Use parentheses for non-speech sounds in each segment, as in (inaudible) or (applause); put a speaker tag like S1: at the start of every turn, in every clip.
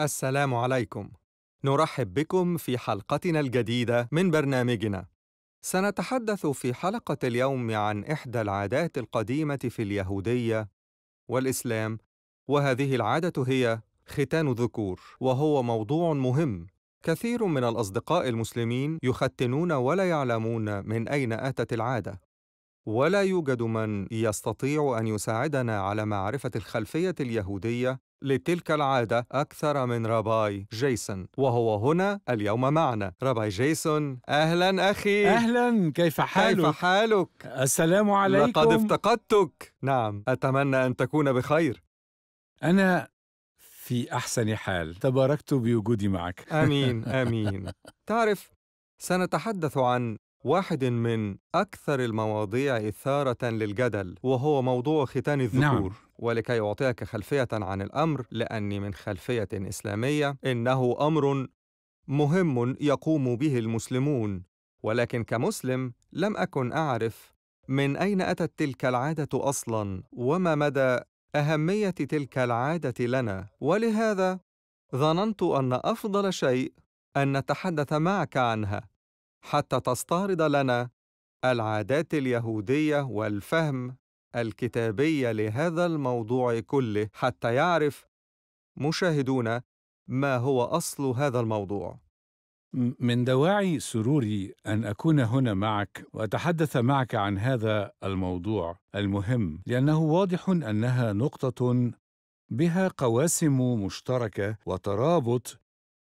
S1: السلام عليكم نرحب بكم في حلقتنا الجديده من برنامجنا سنتحدث في حلقه اليوم عن احدى العادات القديمه في اليهوديه والاسلام وهذه العاده هي ختان الذكور وهو موضوع مهم كثير من الاصدقاء المسلمين يختنون ولا يعلمون من اين اتت العاده ولا يوجد من يستطيع ان يساعدنا على معرفه الخلفيه اليهوديه لتلك العاده اكثر من راباي جيسون وهو هنا اليوم معنا راباي جيسون اهلا اخي
S2: اهلا كيف حالك كيف
S1: حالك السلام
S2: عليكم لقد افتقدتك نعم اتمنى ان تكون بخير انا في احسن حال تباركت بوجودي معك امين (laughs) امين
S1: تعرف سنتحدث عن واحد من أكثر المواضيع إثارة للجدل وهو موضوع ختان الذكور نعم. ولكي أعطيك خلفية عن الأمر لأني من خلفية إسلامية إنه أمر مهم يقوم به المسلمون ولكن كمسلم لم أكن أعرف من أين أتت تلك العادة أصلاً وما مدى أهمية تلك العادة لنا ولهذا ظننت أن أفضل شيء أن نتحدث معك عنها حتى تستعرض لنا العادات اليهوديه والفهم الكتابي لهذا الموضوع كله حتى يعرف
S2: مشاهدونا ما هو اصل هذا الموضوع من دواعي سروري ان اكون هنا معك واتحدث معك عن هذا الموضوع المهم لانه واضح انها نقطه بها قواسم مشتركه وترابط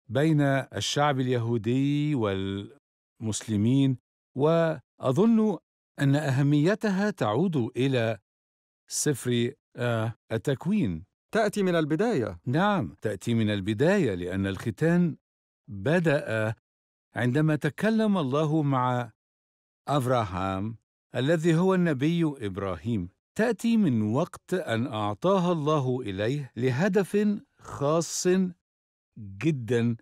S2: بين الشعب اليهودي وال مسلمين واظن ان اهميتها تعود الى سفر آه، التكوين تاتي من البدايه نعم تاتي من البدايه لان الختان بدا عندما تكلم الله مع ابراهام الذي هو النبي ابراهيم تاتي من وقت ان اعطاها الله اليه لهدف خاص جدا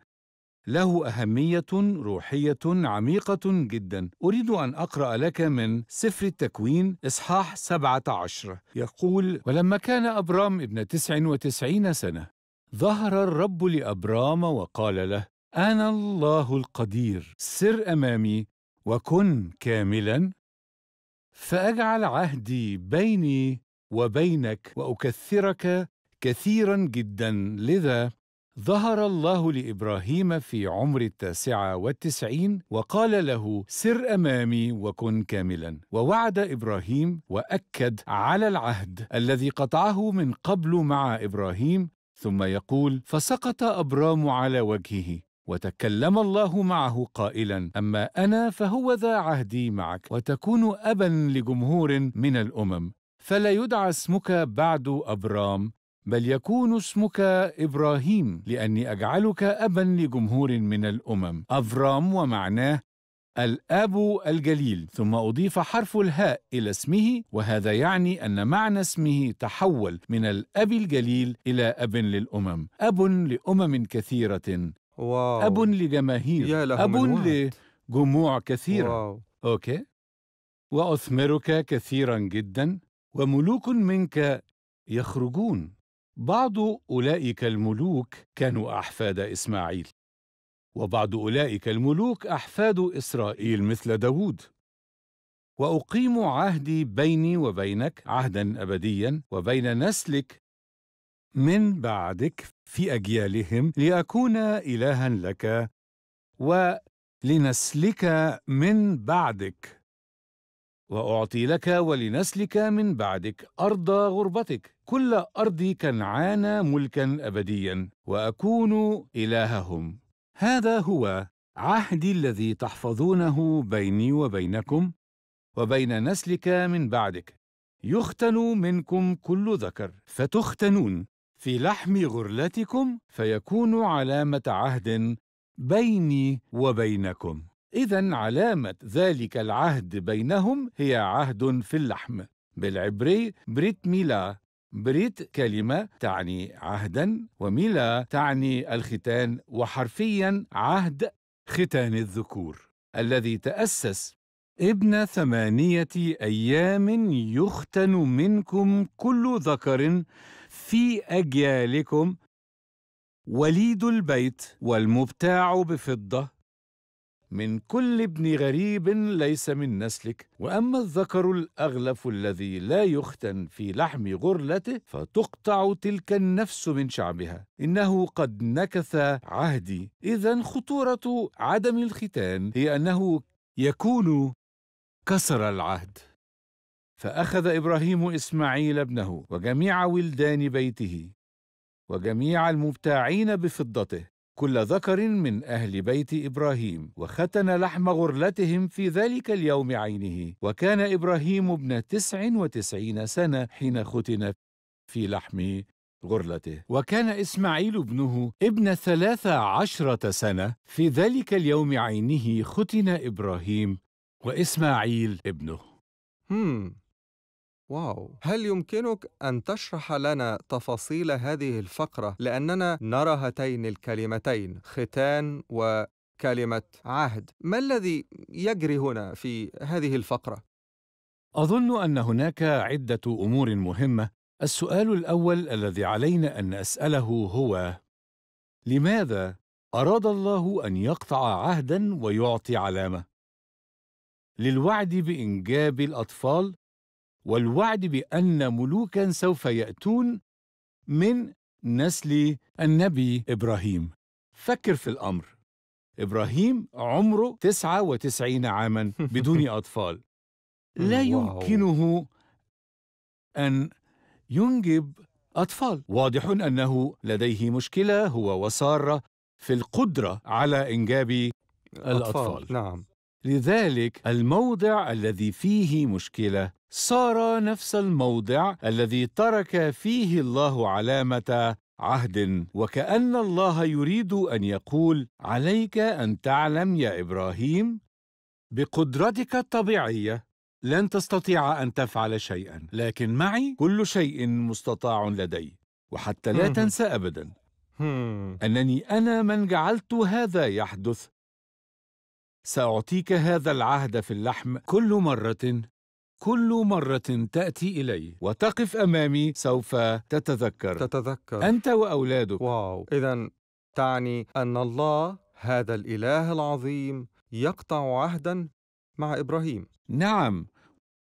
S2: له أهمية روحية عميقة جدا أريد أن أقرأ لك من سفر التكوين إصحاح 17 يقول ولما كان أبرام ابن تسع وتسعين سنة ظهر الرب لأبرام وقال له أنا الله القدير سر أمامي وكن كاملا فأجعل عهدي بيني وبينك وأكثرك كثيرا جدا لذا ظهر الله لإبراهيم في عمر التاسعة والتسعين وقال له سر أمامي وكن كاملا ووعد إبراهيم وأكد على العهد الذي قطعه من قبل مع إبراهيم ثم يقول فسقط أبرام على وجهه وتكلم الله معه قائلا أما أنا فهو ذا عهدي معك وتكون أبا لجمهور من الأمم فلا يدعى اسمك بعد أبرام بل يكون اسمك ابراهيم لاني اجعلك ابا لجمهور من الامم افرام ومعناه الاب الجليل ثم اضيف حرف الهاء الى اسمه وهذا يعني ان معنى اسمه تحول من الاب الجليل الى اب للامم اب لامم كثيره واو. اب لجماهير يا له اب من لجموع كثيره واو. اوكي واثمرك كثيرا جدا وملوك منك يخرجون بعض أولئك الملوك كانوا أحفاد إسماعيل وبعض أولئك الملوك أحفاد إسرائيل مثل داوود وأقيم عهدي بيني وبينك عهدا أبديا وبين نسلك من بعدك في أجيالهم لأكون إلها لك ولنسلك من بعدك وأعطي لك ولنسلك من بعدك أرض غربتك كل أرض كنعان ملكا أبديا وأكون إلههم هذا هو عهدي الذي تحفظونه بيني وبينكم وبين نسلك من بعدك يختن منكم كل ذكر فتختنون في لحم غرلتكم فيكون علامة عهد بيني وبينكم إذا علامة ذلك العهد بينهم هي عهد في اللحم بالعبري بريت ميلا بريت كلمة تعني عهدا وميلا تعني الختان وحرفيا عهد ختان الذكور الذي تأسس ابن ثمانية أيام يختن منكم كل ذكر في أجيالكم وليد البيت والمبتاع بفضة من كل ابن غريب ليس من نسلك واما الذكر الاغلف الذي لا يختن في لحم غرلته فتقطع تلك النفس من شعبها انه قد نكث عهدي اذا خطوره عدم الختان هي انه يكون كسر العهد فاخذ ابراهيم اسماعيل ابنه وجميع ولدان بيته وجميع المبتاعين بفضته كل ذكر من أهل بيت إبراهيم وختن لحم غرلتهم في ذلك اليوم عينه وكان إبراهيم ابن تسع وتسعين سنة حين ختن في لحم غرلته وكان إسماعيل ابنه ابن ثلاث عشرة سنة في ذلك اليوم عينه ختن إبراهيم وإسماعيل ابنه هم. Hmm.
S1: واو هل يمكنك ان تشرح لنا تفاصيل هذه الفقره لاننا نرى هاتين الكلمتين ختان وكلمه
S2: عهد ما الذي يجري هنا في هذه الفقره اظن ان هناك عده امور مهمه السؤال الاول الذي علينا ان نساله هو لماذا اراد الله ان يقطع عهدا ويعطي علامه للوعد بانجاب الاطفال والوعد بأن ملوكا سوف يأتون من نسل النبي إبراهيم فكر في الأمر إبراهيم عمره 99 عاما (laughs) بدون أطفال أمم، لا يمكنه أن ينجب أطفال واضح أنه لديه مشكلة هو وسارة في القدرة على إنجاب الأطفال, الأطفال. نعم لذلك الموضع الذي فيه مشكله صار نفس الموضع الذي ترك فيه الله علامه عهد وكان الله يريد ان يقول عليك ان تعلم يا ابراهيم بقدرتك الطبيعيه لن تستطيع ان تفعل شيئا لكن معي كل شيء مستطاع لدي وحتى لا تنسى ابدا انني انا من جعلت هذا يحدث سأعطيك هذا العهد في اللحم كل مرة كل مرة تأتي إلي وتقف أمامي سوف تتذكر تتذكر أنت وأولادك واو إذا تعني أن الله هذا الإله العظيم يقطع عهدا مع إبراهيم نعم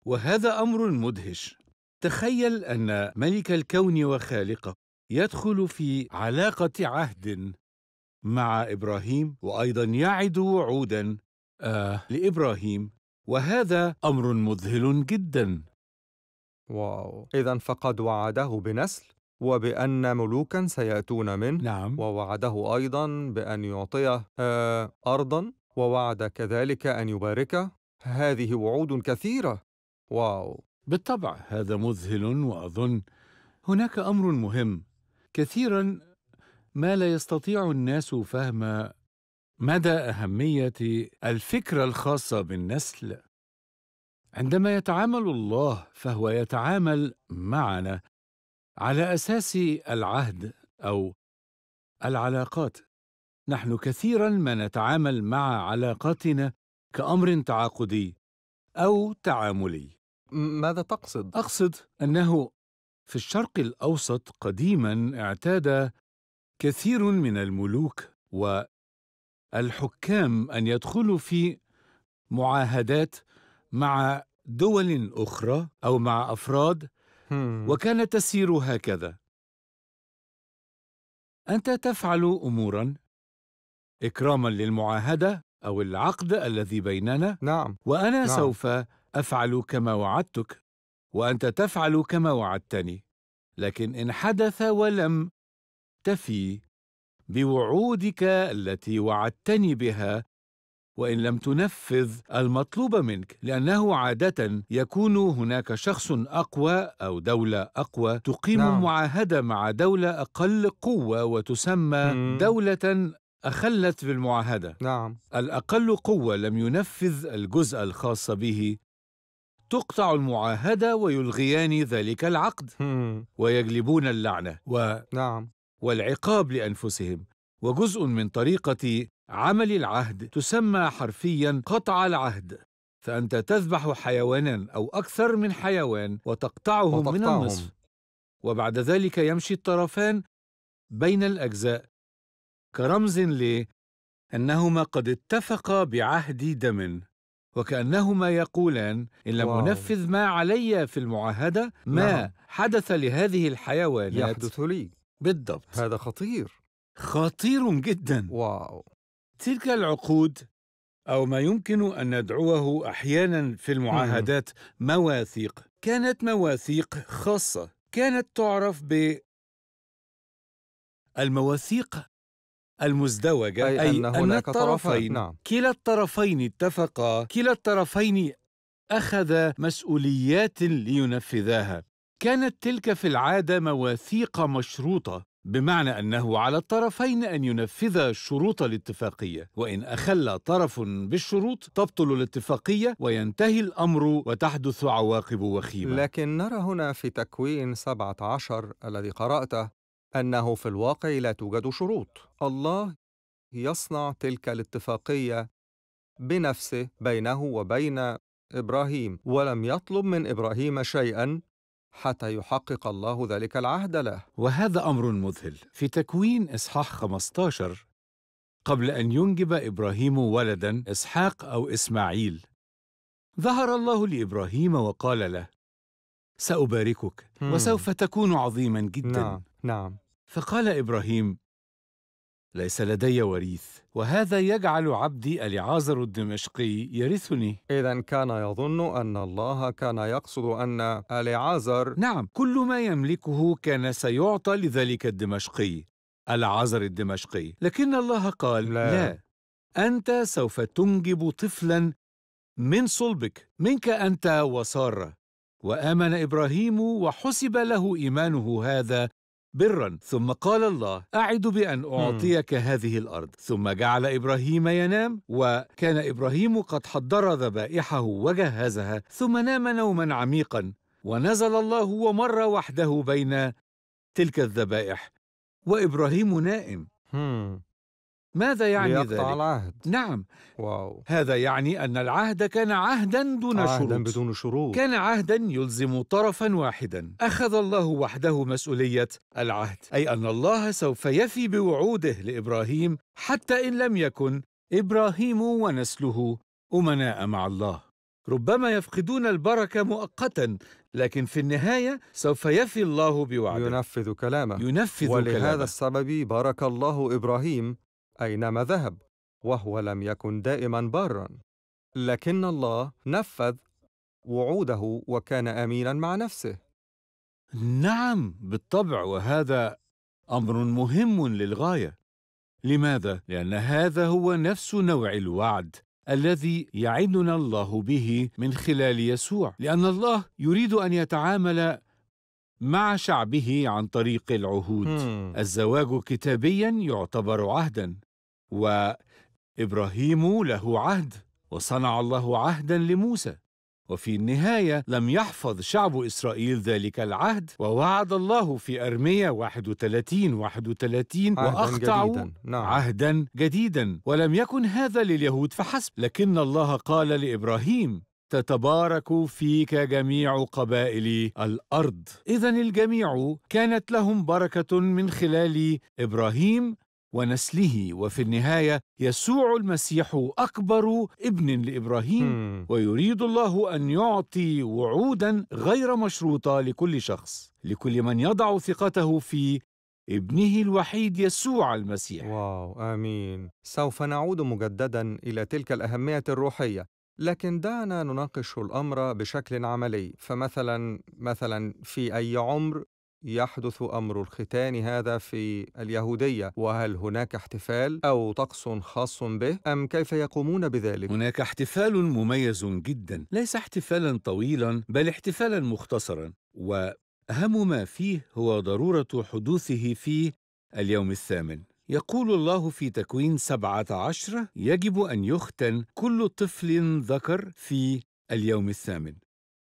S2: وهذا أمر مدهش تخيل أن ملك الكون وخالقه يدخل في علاقة عهد مع إبراهيم وأيضا يعد وعودا آه. لإبراهيم وهذا أمر مذهل جدا
S1: واو إذا فقد وعده بنسل وبأن ملوكا سيأتون منه نعم ووعده أيضا بأن يعطيه آه أرضا ووعد كذلك أن يباركه هذه وعود كثيرة واو
S2: بالطبع هذا مذهل وأظن هناك أمر مهم كثيرا ما لا يستطيع الناس فهم مدى أهمية الفكرة الخاصة بالنسل عندما يتعامل الله فهو يتعامل معنا على أساس العهد أو العلاقات نحن كثيرا ما نتعامل مع علاقاتنا كأمر تعاقدي أو تعاملي ماذا تقصد؟ أقصد أنه في الشرق الأوسط قديما اعتاد كثير من الملوك و الحكام ان يدخلوا في معاهدات مع دول اخرى او مع افراد وكان تسير هكذا انت تفعل امورا اكراما للمعاهده او العقد الذي بيننا نعم وانا نعم. سوف افعل كما وعدتك وانت تفعل كما وعدتني لكن ان حدث ولم تفي بوعودك التي وعدتني بها وان لم تنفذ المطلوب منك لانه عاده يكون هناك شخص اقوى او دوله اقوى تقيم نعم. معاهده مع دوله اقل قوه وتسمى مم. دوله اخلت بالمعاهده نعم الاقل قوه لم ينفذ الجزء الخاص به تقطع المعاهده ويلغيان ذلك العقد مم. ويجلبون اللعنه و... نعم والعقاب لانفسهم وجزء من طريقه عمل العهد تسمى حرفيا قطع العهد فانت تذبح حيوانا او اكثر من حيوان وتقطعه وتقطعهم. من النصف وبعد ذلك يمشي الطرفان بين الاجزاء كرمز ل انهما قد اتفقا بعهد دم وكأنهما يقولان إن لم أنفذ ما علي في المعاهدة ما نعم. حدث لهذه الحيوانات يحدث لي بالضبط هذا خطير خطير جدا واو تلك العقود أو ما يمكن أن ندعوه أحيانا في المعاهدات مواثيق كانت مواثيق خاصة كانت تعرف ب المواثيق المزدوجة أي, أي أن, أن الطرفين نعم. كلا الطرفين اتفقا كلا الطرفين أخذ مسؤوليات لينفذاها كانت تلك في العاده مواثيق مشروطه بمعنى انه على الطرفين ان ينفذا شروط الاتفاقيه وان اخل طرف بالشروط تبطل الاتفاقيه وينتهي الامر وتحدث عواقب وخيمه
S1: لكن نرى هنا في تكوين 17 الذي قراته انه في الواقع لا توجد شروط الله يصنع تلك الاتفاقيه بنفسه بينه وبين ابراهيم ولم يطلب من ابراهيم شيئا حتى يحقق الله ذلك العهد له
S2: وهذا امر مذهل في تكوين اصحاح 15 قبل ان ينجب ابراهيم ولدا اسحاق او اسماعيل ظهر الله لابراهيم وقال له سأباركك وسوف تكون عظيما جدا نعم نعم فقال إبراهيم ليس لدي وريث وهذا يجعل عبدي اليعازر الدمشقي يرثني إذا كان يظن أن الله كان يقصد أن اليعازر نعم كل ما يملكه كان سيعطى لذلك الدمشقي العازر الدمشقي لكن الله قال لا, لا. أنت سوف تنجب طفلا من صلبك منك أنت وسارة وآمن إبراهيم وحسب له إيمانه هذا برا ثم قال الله أعد بأن أعطيك هذه الأرض ثم جعل إبراهيم ينام وكان إبراهيم قد حضر ذبائحه وجهزها ثم نام نوما عميقا ونزل الله ومر وحده بين تلك الذبائح وإبراهيم نائم ماذا يعني ذلك؟ العهد نعم واو. هذا يعني أن العهد كان عهدا دون عهداً شروط عهدا بدون شروط كان عهدا يلزم طرفا واحدا أخذ الله وحده مسؤولية العهد أي أن الله سوف يفي بوعوده لإبراهيم حتى إن لم يكن إبراهيم ونسله أمناء مع الله ربما يفقدون البركة مؤقتا لكن في النهاية سوف يفي الله بوعده ينفذ كلامه ينفذ ولهذا كلامه. السبب
S1: بارك الله إبراهيم اينما ذهب وهو لم يكن دائما بارا لكن الله نفذ وعوده وكان امينا
S2: مع نفسه نعم بالطبع وهذا امر مهم للغايه لماذا لان هذا هو نفس نوع الوعد الذي يعدنا الله به من خلال يسوع لان الله يريد ان يتعامل مع شعبه عن طريق العهود الزواج كتابيا يعتبر عهدا وإبراهيم له عهد وصنع الله عهدا لموسى وفي النهاية لم يحفظ شعب إسرائيل ذلك العهد ووعد الله في أرمية 31 31 وأقطعوا جديداً. نعم. عهدا جديدا ولم يكن هذا لليهود فحسب لكن الله قال لإبراهيم تتبارك فيك جميع قبائل الارض اذا الجميع كانت لهم بركه من خلال ابراهيم ونسله وفي النهاية يسوع المسيح أكبر ابن لإبراهيم ويريد الله أن يعطي وعودا غير مشروطة لكل شخص لكل من يضع ثقته في ابنه
S1: الوحيد يسوع المسيح واو آمين سوف نعود مجددا إلى تلك الأهمية الروحية لكن دعنا نناقش الأمر بشكل عملي فمثلا مثلا في أي عمر يحدث امر الختان هذا في اليهوديه وهل هناك احتفال او طقس خاص به ام كيف يقومون بذلك
S2: هناك احتفال مميز جدا ليس احتفالا طويلا بل احتفالا مختصرا واهم ما فيه هو ضروره حدوثه في اليوم الثامن يقول الله في تكوين سبعة عشر يجب أن يختن كل طفل ذكر في اليوم الثامن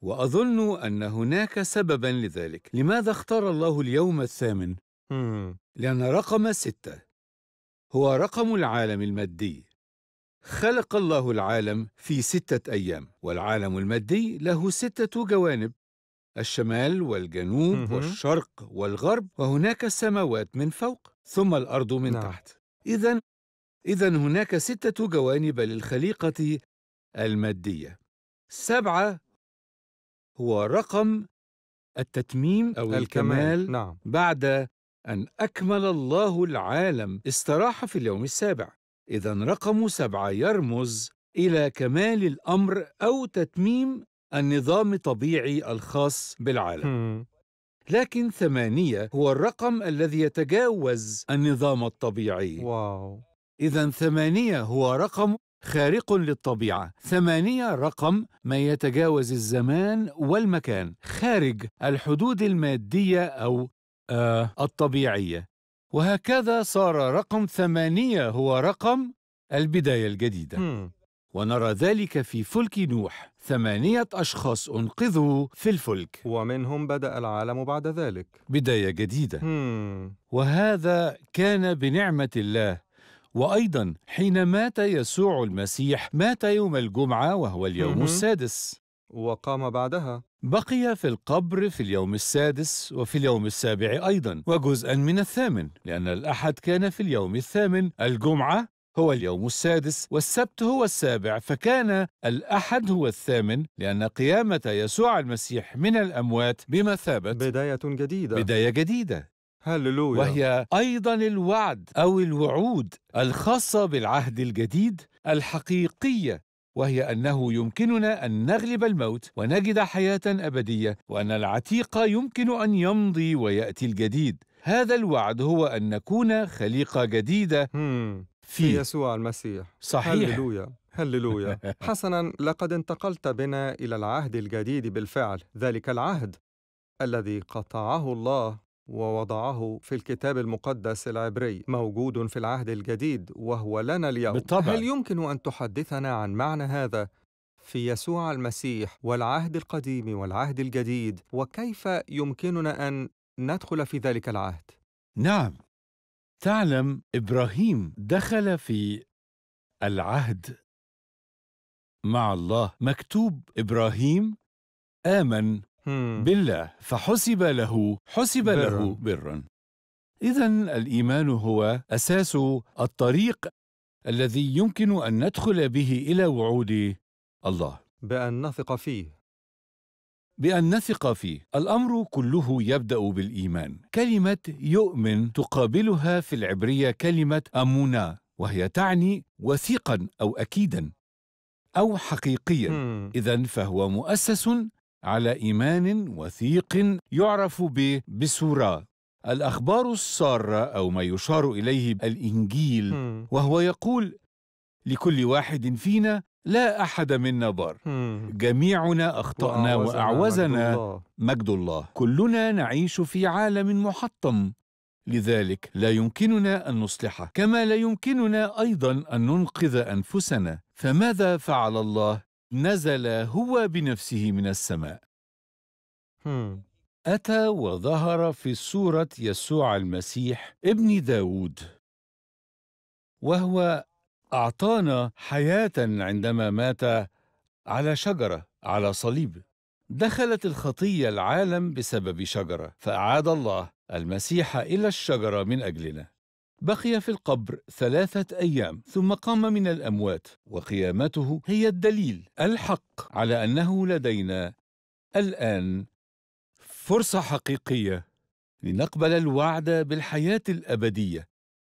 S2: وأظن أن هناك سبباً لذلك لماذا اختار الله اليوم الثامن؟ لأن رقم ستة هو رقم العالم المادي خلق الله العالم في ستة أيام والعالم المادي له ستة جوانب الشمال والجنوب والشرق والغرب وهناك السماوات من فوق ثم الأرض من نعم. تحت إذا إذا هناك ستة جوانب للخليقة المادية سبعة هو رقم التتميم أو الكمال, الكمال نعم. بعد أن أكمل الله العالم استراح في اليوم السابع إذا رقم سبعة يرمز إلى كمال الأمر أو تتميم النظام الطبيعي الخاص بالعالم لكن ثمانية هو الرقم الذي يتجاوز النظام الطبيعي واو إذا ثمانية هو رقم خارق للطبيعة ثمانية رقم ما يتجاوز الزمان والمكان خارج الحدود المادية أو آه الطبيعية وهكذا صار رقم ثمانية هو رقم البداية الجديدة م. ونرى ذلك في فلك نوح ثمانية أشخاص أنقذوا في الفلك ومنهم بدأ العالم بعد ذلك بداية جديدة وهذا كان بنعمة الله وايضا حين مات يسوع المسيح مات يوم الجمعه وهو اليوم السادس وقام بعدها بقي في القبر في اليوم السادس وفي اليوم السابع ايضا وجزءا من الثامن لان الاحد كان في اليوم الثامن الجمعه هو اليوم السادس والسبت هو السابع فكان الأحد هو الثامن لأن قيامة يسوع المسيح من الأموات بمثابة بداية جديدة بداية جديدة هللويا وهي ايضا الوعد او الوعود الخاصه بالعهد الجديد الحقيقيه وهي انه يمكننا ان نغلب الموت ونجد حياه ابديه وان العتيق يمكن ان يمضي وياتي الجديد هذا الوعد هو ان نكون خليقه جديده في, في يسوع المسيح صحيح هللويا
S1: هللويا (laughs) حسنا لقد انتقلت بنا الى العهد الجديد بالفعل ذلك العهد الذي قطعه الله ووضعه في الكتاب المقدس العبري موجود في العهد الجديد وهو لنا اليوم بالطبع. هل يمكن أن تحدثنا عن معنى هذا في يسوع المسيح والعهد القديم والعهد الجديد وكيف يمكننا أن ندخل في ذلك العهد؟
S2: نعم تعلم إبراهيم دخل في العهد مع الله مكتوب إبراهيم آمن بالله فحسب له حسب بر. له برا إذا الإيمان هو أساس الطريق الذي يمكن أن ندخل به إلى وعود الله بأن نثق فيه بأن نثق فيه الأمر كله يبدأ بالإيمان كلمة يؤمن تقابلها في العبرية كلمة أمونا وهي تعني وثيقا أو أكيدا أو حقيقيا إذا فهو مؤسس على إيمان وثيق يعرف ب بسورة الأخبار السارة أو ما يشار إليه الإنجيل وهو يقول لكل واحد فينا لا أحد منا بار جميعنا أخطأنا وأعوزنا مجد الله كلنا نعيش في عالم محطم لذلك لا يمكننا أن نصلحه كما لا يمكننا أيضا أن ننقذ أنفسنا فماذا فعل الله نزل هو بنفسه من السماء أتى وظهر في صورة يسوع المسيح ابن داود وهو أعطانا حياة عندما مات على شجرة على صليب دخلت الخطية العالم بسبب شجرة فأعاد الله المسيح إلى الشجرة من أجلنا بقي في القبر ثلاثة أيام ثم قام من الأموات وقيامته هي الدليل الحق على أنه لدينا الآن فرصة حقيقية لنقبل الوعد بالحياة الأبدية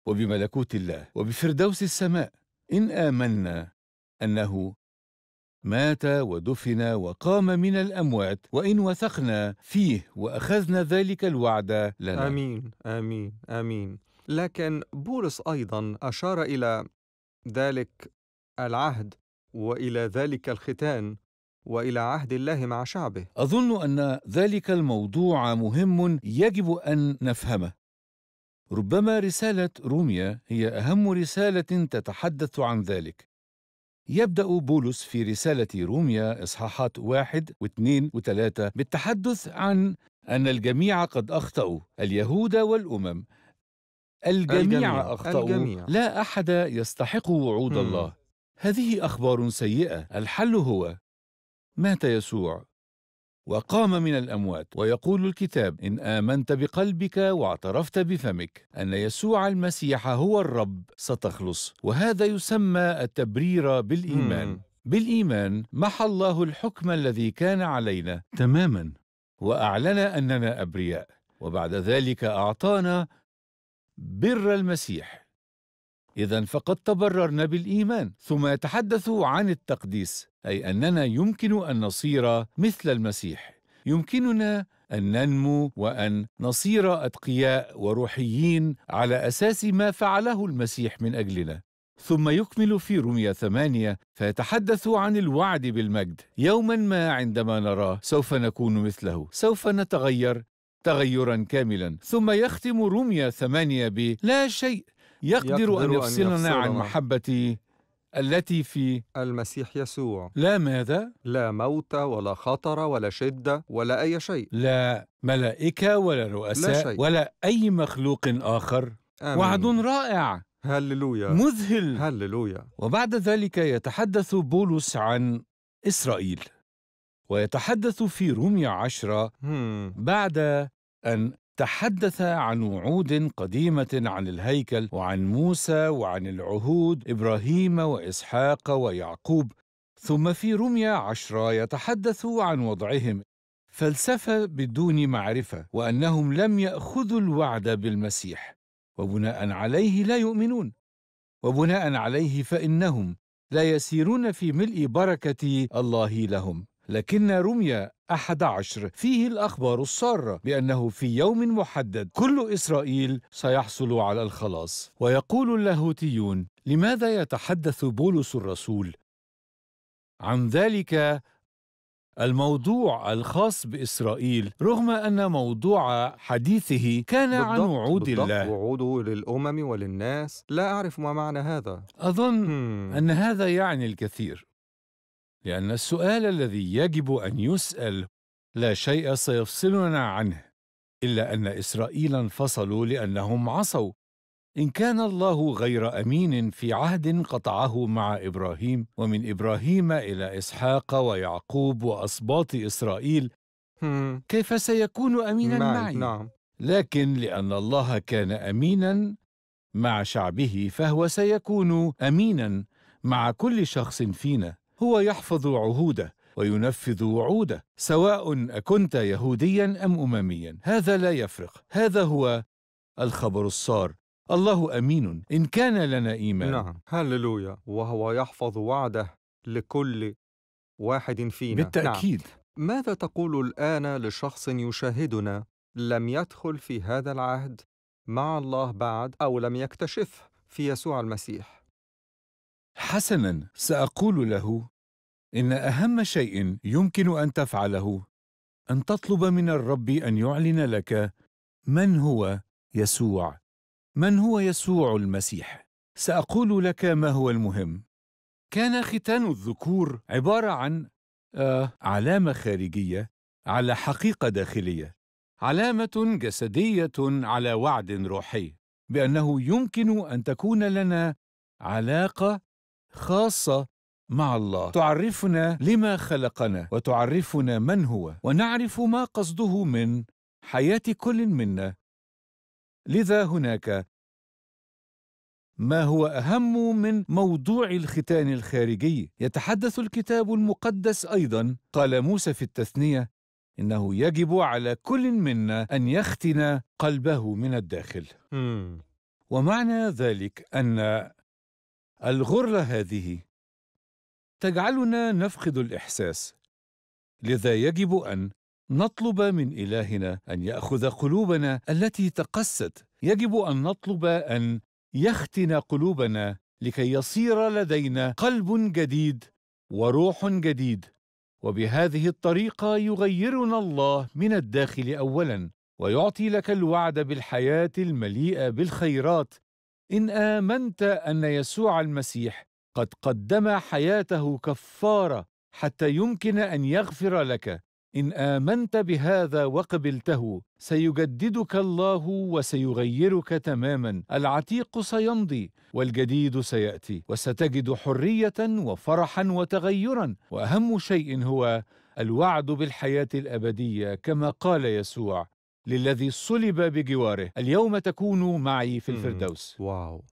S2: وبملكوت الله وبفردوس السماء إن آمنا أنه مات ودفن وقام من الأموات وإن وثقنا فيه وأخذنا ذلك الوعد لنا آمين آمين آمين
S1: لكن بولس ايضا اشار الى ذلك العهد والى ذلك الختان والى عهد الله مع شعبه اظن ان
S2: ذلك الموضوع مهم يجب ان نفهمه ربما رساله روميا هي اهم رساله تتحدث عن ذلك يبدأ بولس في رسالة روميا إصحاحات واحد واثنين وثلاثة بالتحدث عن أن الجميع قد أخطأوا اليهود والأمم الجميع, الجميع أخطأوا الجميع. لا أحد يستحق وعود م. الله هذه أخبار سيئة الحل هو مات يسوع وقام من الأموات ويقول الكتاب إن آمنت بقلبك واعترفت بفمك أن يسوع المسيح هو الرب ستخلص وهذا يسمى التبرير بالإيمان م. بالإيمان محى الله الحكم الذي كان علينا تماما وأعلن أننا أبرياء وبعد ذلك أعطانا بر المسيح إذا فقد تبررنا بالإيمان ثم يتحدث عن التقديس أي أننا يمكن أن نصير مثل المسيح يمكننا أن ننمو وأن نصير أتقياء وروحيين على أساس ما فعله المسيح من أجلنا ثم يكمل في رمية ثمانية فيتحدث عن الوعد بالمجد يوما ما عندما نراه سوف نكون مثله سوف نتغير تغيرا كاملا ثم يختم روميا ثمانية ب لا شيء يقدر, يقدر أن يفصلنا, عن محبة التي في
S1: المسيح يسوع لا ماذا؟ لا موت ولا خطر ولا شدة ولا أي شيء
S2: لا ملائكة ولا رؤساء لا شيء. ولا أي مخلوق آخر آمين. وعد رائع هللويا مذهل هللويا وبعد ذلك يتحدث بولس عن إسرائيل ويتحدث في رومية عشرة بعد أن تحدث عن وعود قديمة عن الهيكل وعن موسى وعن العهود إبراهيم وإسحاق ويعقوب ثم في رومية عشرة يتحدث عن وضعهم فلسفة بدون معرفة وأنهم لم يأخذوا الوعد بالمسيح وبناء عليه لا يؤمنون وبناء عليه فإنهم لا يسيرون في ملء بركة الله لهم لكن أحد 11 فيه الأخبار السارة بأنه في يوم محدد كل إسرائيل سيحصل على الخلاص ويقول اللاهوتيون لماذا يتحدث بولس الرسول عن ذلك الموضوع الخاص بإسرائيل رغم أن موضوع حديثه كان بالضبط عن وعود الله وعوده للأمم وللناس لا أعرف ما معنى هذا أظن أن هذا يعني الكثير لأن السؤال الذي يجب أن يسأل لا شيء سيفصلنا عنه إلا أن إسرائيل انفصلوا لأنهم عصوا إن كان الله غير أمين في عهد قطعه مع إبراهيم ومن إبراهيم إلى إسحاق ويعقوب وأسباط إسرائيل كيف سيكون أمينا نعم، معي؟, نعم. لكن لأن الله كان أمينا مع شعبه فهو سيكون أمينا مع كل شخص فينا هو يحفظ عهوده وينفذ وعوده سواء أكنت يهوديا أم أمميا هذا لا يفرق هذا هو الخبر الصار الله أمين إن كان لنا إيمان نعم هللويا وهو يحفظ وعده
S1: لكل واحد فينا نعم. بالتأكيد نعم. ماذا تقول الآن لشخص يشاهدنا لم يدخل في هذا العهد مع الله بعد أو لم يكتشفه في يسوع المسيح
S2: حسنا سأقول له إن أهم شيء يمكن أن تفعله أن تطلب من الرب أن يعلن لك من هو يسوع من هو يسوع المسيح سأقول لك ما هو المهم كان ختان الذكور عبارة عن آه علامة خارجية على حقيقة داخلية علامة جسدية على وعد روحي بأنه يمكن أن تكون لنا علاقة خاصة مع الله تعرفنا لما خلقنا وتعرفنا من هو ونعرف ما قصده من حياه كل منا لذا هناك ما هو اهم من موضوع الختان الخارجي يتحدث الكتاب المقدس ايضا قال موسى في التثنيه انه يجب على كل منا ان يختن قلبه من الداخل ومعنى ذلك ان الغرله هذه تجعلنا نفقد الاحساس لذا يجب ان نطلب من الهنا ان ياخذ قلوبنا التي تقست يجب ان نطلب ان يختن قلوبنا لكي يصير لدينا قلب جديد وروح جديد وبهذه الطريقه يغيرنا الله من الداخل اولا ويعطي لك الوعد بالحياه المليئه بالخيرات ان امنت ان يسوع المسيح قد قدم حياته كفاره حتى يمكن ان يغفر لك ان امنت بهذا وقبلته سيجددك الله وسيغيرك تماما العتيق سيمضي والجديد سياتي وستجد حريه وفرحا وتغيرا واهم شيء هو الوعد بالحياه الابديه كما قال يسوع للذي صلب بجواره اليوم تكون معي في الفردوس
S1: واو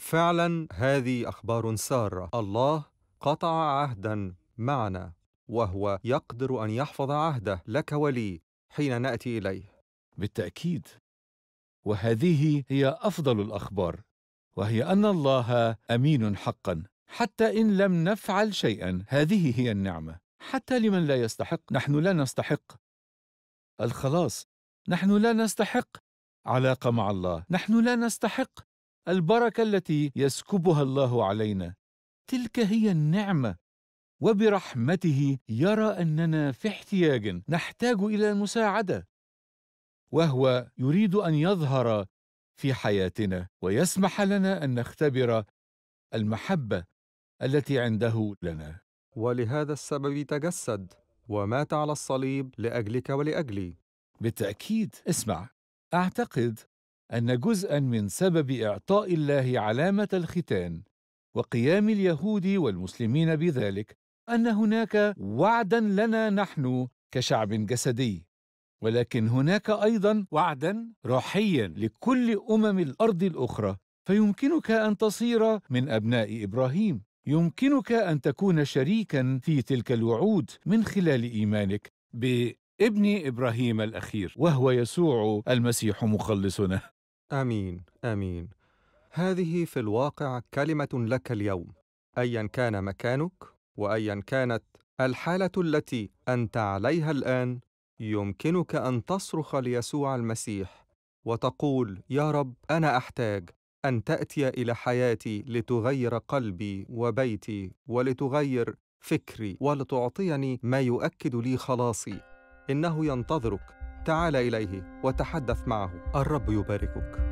S1: فعلا هذه اخبار ساره الله قطع عهدا معنا وهو يقدر ان يحفظ عهده لك ولي
S2: حين ناتي اليه بالتاكيد وهذه هي افضل الاخبار وهي ان الله امين حقا حتى ان لم نفعل شيئا هذه هي النعمه حتى لمن لا يستحق نحن لا نستحق الخلاص نحن لا نستحق علاقه مع الله نحن لا نستحق البركه التي يسكبها الله علينا تلك هي النعمه وبرحمته يرى اننا في احتياج نحتاج الى المساعده وهو يريد ان يظهر في حياتنا ويسمح لنا ان نختبر المحبه التي عنده
S1: لنا ولهذا السبب تجسد ومات على الصليب لاجلك ولاجلي
S2: بالتاكيد اسمع اعتقد ان جزءا من سبب اعطاء الله علامه الختان وقيام اليهود والمسلمين بذلك ان هناك وعدا لنا نحن كشعب جسدي ولكن هناك ايضا وعدا روحيا لكل امم الارض الاخرى فيمكنك ان تصير من ابناء ابراهيم يمكنك ان تكون شريكا في تلك الوعود من خلال ايمانك بابن ابراهيم الاخير وهو يسوع المسيح مخلصنا امين امين
S1: هذه في الواقع كلمه لك اليوم ايا كان مكانك وايا كانت الحاله التي انت عليها الان يمكنك ان تصرخ ليسوع المسيح وتقول يا رب انا احتاج ان تاتي الى حياتي لتغير قلبي وبيتي ولتغير فكري ولتعطيني ما يؤكد لي خلاصي انه ينتظرك تعال إليه وتحدث معه الرب يباركك